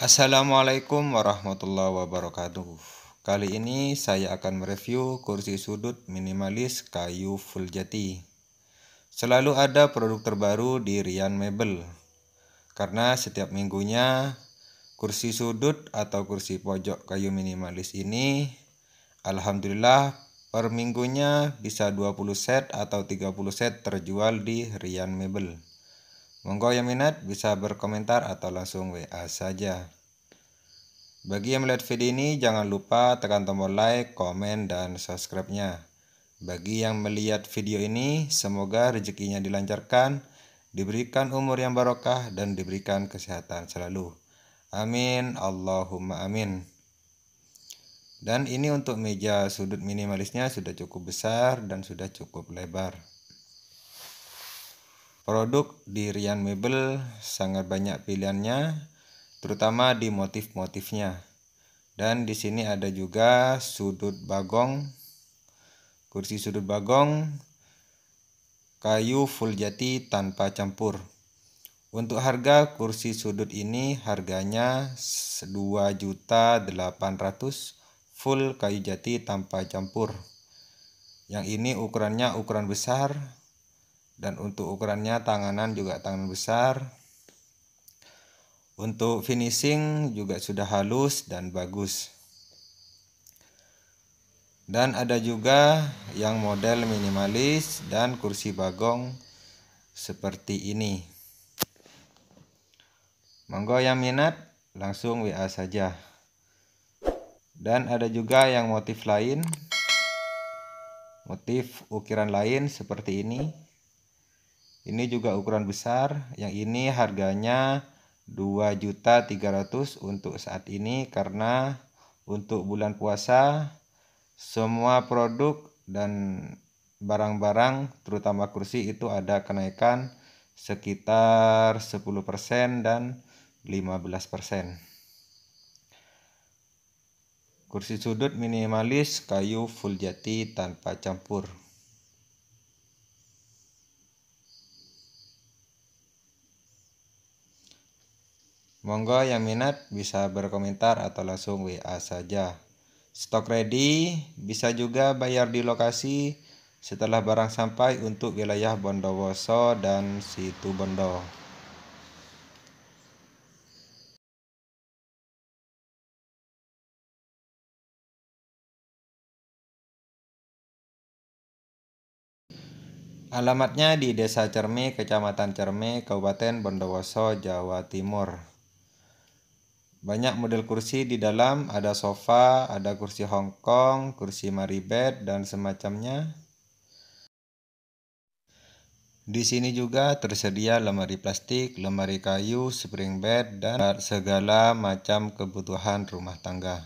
Assalamualaikum warahmatullahi wabarakatuh Kali ini saya akan mereview kursi sudut minimalis kayu full jati Selalu ada produk terbaru di Rian Mebel Karena setiap minggunya kursi sudut atau kursi pojok kayu minimalis ini Alhamdulillah per minggunya bisa 20 set atau 30 set terjual di Rian Mebel Monggo yang minat bisa berkomentar atau langsung WA saja. Bagi yang melihat video ini, jangan lupa tekan tombol like, komen, dan subscribe-nya. Bagi yang melihat video ini, semoga rezekinya dilancarkan, diberikan umur yang barokah, dan diberikan kesehatan selalu. Amin, Allahumma amin. Dan ini untuk meja sudut minimalisnya sudah cukup besar dan sudah cukup lebar. Produk di Rian Mebel sangat banyak pilihannya, terutama di motif-motifnya. Dan di sini ada juga sudut bagong, kursi sudut bagong, kayu full jati tanpa campur. Untuk harga kursi sudut ini harganya 2.800 full kayu jati tanpa campur. Yang ini ukurannya ukuran besar dan untuk ukurannya tanganan juga tangan besar untuk finishing juga sudah halus dan bagus dan ada juga yang model minimalis dan kursi bagong seperti ini monggo yang minat langsung WA saja dan ada juga yang motif lain motif ukiran lain seperti ini ini juga ukuran besar, yang ini harganya 2.300 untuk saat ini karena untuk bulan puasa semua produk dan barang-barang terutama kursi itu ada kenaikan sekitar 10% dan 15%. Kursi sudut minimalis kayu full jati tanpa campur. Monggo yang minat bisa berkomentar atau langsung WA saja. Stok ready, bisa juga bayar di lokasi setelah barang sampai untuk wilayah Bondowoso dan Situ Bondo. Alamatnya di Desa Cerme, Kecamatan Cerme, Kabupaten Bondowoso, Jawa Timur. Banyak model kursi di dalam, ada sofa, ada kursi Hongkong, kursi maribet, dan semacamnya. Di sini juga tersedia lemari plastik, lemari kayu, spring bed, dan segala macam kebutuhan rumah tangga.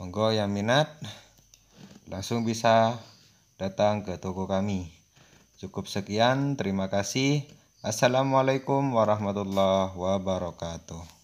Monggo yang minat langsung bisa datang ke toko kami. Cukup sekian, terima kasih. Assalamualaikum warahmatullahi wabarakatuh.